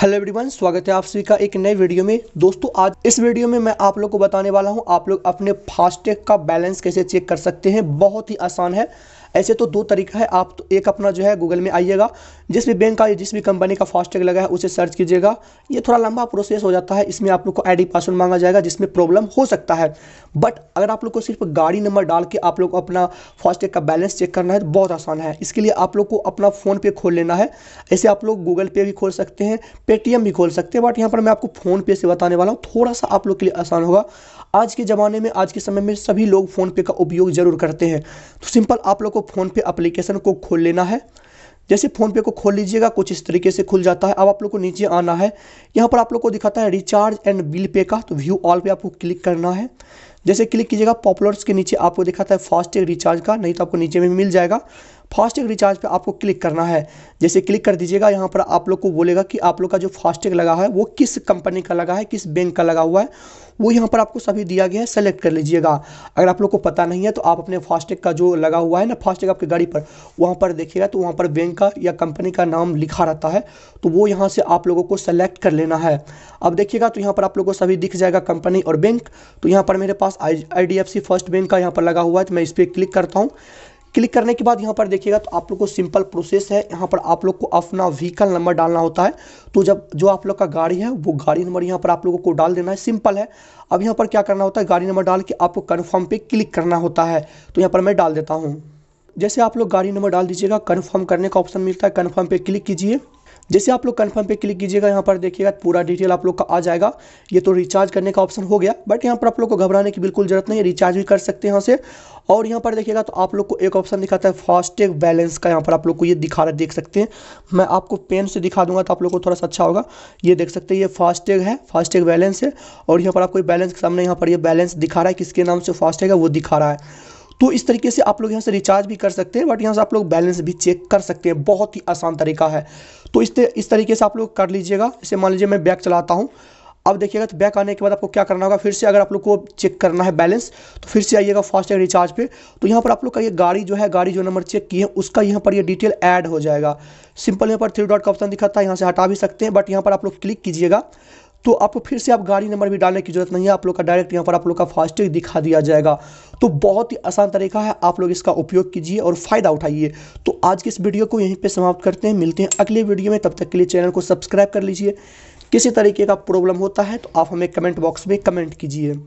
hello everyone स्वागत है आप सभी का एक नए वीडियो में दोस्तों आज इस वीडियो में मैं आप लोग को बताने वाला हूं आप लोग अपने फास्टैग का बैलेंस कैसे चेक कर सकते हैं बहुत ही आसान है ऐसे तो दो तरीका है आप तो एक अपना जो है गूगल में आइएगा जिस भी बैंक का जिस भी कंपनी का फास्टैग लगा है उसे सर्च कीजिएगा ये थोड़ा लंबा प्रोसेस हो जाता है इसमें आप लोग को आईडी पासवर्ड मांगा जाएगा जिसमें प्रॉब्लम हो सकता है बट अगर आप लोग को सिर्फ गाड़ी नंबर डाल के आप लोग अपना फास्टैग का बैलेंस चेक करना है तो बहुत आसान है इसके लिए आप लोग को अपना फ़ोन पे खोल लेना है ऐसे आप लोग गूगल पे भी खोल सकते हैं पेटीएम भी खोल सकते हैं बट यहाँ पर मैं आपको फ़ोन पे से बताने वाला हूँ थोड़ा सा आप लोग के लिए आसान होगा आज के ज़माने में आज के समय में सभी लोग फ़ोन पे का उपयोग जरूर करते हैं तो सिंपल आप लोग को आपको पे अप्लीकेशन को खोल लेना है जैसे फोन पे को खोल लीजिएगा कुछ इस तरीके से खुल जाता है अब आप लोग को नीचे आना है यहाँ पर आप लोग को दिखाता है रिचार्ज एंड बिल पे का तो व्यू ऑल पे आपको क्लिक करना है जैसे क्लिक कीजिएगा पॉपुलर्स के नीचे आपको दिखाता है फास्टैग रिचार्ज का नहीं तो आपको नीचे में मिल जाएगा फास्टैग रिचार्ज पे आपको क्लिक करना है जैसे क्लिक कर दीजिएगा यहाँ पर आप लोग को बोलेगा कि आप लोग का जो फास्टैग लगा है वो किस कंपनी का लगा है किस बैंक का लगा हुआ है वो यहाँ पर आपको सभी दिया गया है सेलेक्ट कर लीजिएगा अगर आप लोग को पता नहीं है तो आप अपने फास्टैग का जो लगा हुआ है ना फास्टैग आपकी गाड़ी पर वहाँ पर देखिएगा तो वहाँ पर बैंक का या कंपनी का नाम लिखा रहता है तो वो यहाँ से आप लोगों को सेलेक्ट कर लेना है अब देखिएगा तो यहाँ पर आप लोगों को सभी दिख जाएगा कंपनी और बैंक तो यहाँ पर मेरे पास आई फर्स्ट बैंक का यहाँ पर लगा हुआ है तो मैं इस पर क्लिक करता हूँ क्लिक करने के बाद यहाँ पर देखिएगा तो आप लोग को सिंपल प्रोसेस है यहाँ पर आप लोग को अपना व्हीकल नंबर डालना होता है तो जब जो आप लोग का गाड़ी है वो गाड़ी नंबर यहाँ पर आप लोगों को डाल देना है सिंपल है अब यहाँ पर क्या करना होता है गाड़ी नंबर डाल के आपको कन्फर्म पे क्लिक करना होता है तो यहाँ पर मैं डाल देता हूँ जैसे आप लोग गाड़ी नंबर डाल दीजिएगा कन्फर्म करने का ऑप्शन मिलता है कन्फर्म पे क्लिक कीजिए जैसे आप लोग कन्फर्म पे क्लिक कीजिएगा यहाँ पर देखिएगा पूरा डिटेल आप लोग का आ जाएगा ये तो रिचार्ज करने का ऑप्शन हो गया बट यहाँ पर आप लोग को घबराने की बिल्कुल जरूरत नहीं है रिचार्ज भी कर सकते हैं यहाँ से और यहाँ पर देखिएगा तो आप लोग को एक ऑप्शन दिखाता है फास्टैग बैलेंस का यहाँ पर आप लोग को ये दिखा रहा देख सकते हैं मैं आपको पेन से दिखा दूंगा तो आप लोग को थोड़ा सा अच्छा होगा ये देख सकते हैं ये फास्टैग है फास्टैग बैलेंस है और यहाँ पर आपको बैलेंस के सामने यहाँ पर ये बैलेंस दिखा रहा है किसके नाम से फास्टैग है वो दिखा रहा है तो इस तरीके से आप लोग यहाँ से रिचार्ज भी कर सकते हैं बट यहाँ से आप लोग बैलेंस भी चेक कर सकते हैं बहुत ही आसान तरीका है तो इस इस तरीके से आप लोग कर लीजिएगा जैसे मान लीजिए मैं बैग चलाता हूँ अब देखिएगा तो बैक आने के बाद आपको क्या करना होगा फिर से अगर आप लोग को चेक करना है बैलेंस तो फिर से आइएगा फास्टैग रिचार्ज पे तो यहाँ पर आप लोग का ये गाड़ी जो है गाड़ी जो नंबर चेक की है उसका यहाँ पर ये डिटेल ऐड हो जाएगा सिंपल यहाँ पर थ्री डॉट का ऑप्शन दिखाता है यहाँ से हटा भी सकते हैं बट यहाँ पर आप लोग क्लिक कीजिएगा तो आपको फिर से आप गाड़ी नंबर भी डालने की जरूरत नहीं है आप लोग का डायरेक्ट यहाँ पर आप लोग का फास्टैग दिखा दिया जाएगा तो बहुत ही आसान तरीका है आप लोग इसका उपयोग कीजिए और फ़ायदा उठाइए तो आज की इस वीडियो को यहीं पे समाप्त करते हैं मिलते हैं अगले वीडियो में तब तक के लिए चैनल को सब्सक्राइब कर लीजिए किसी तरीके का प्रॉब्लम होता है तो आप हमें कमेंट बॉक्स में कमेंट कीजिए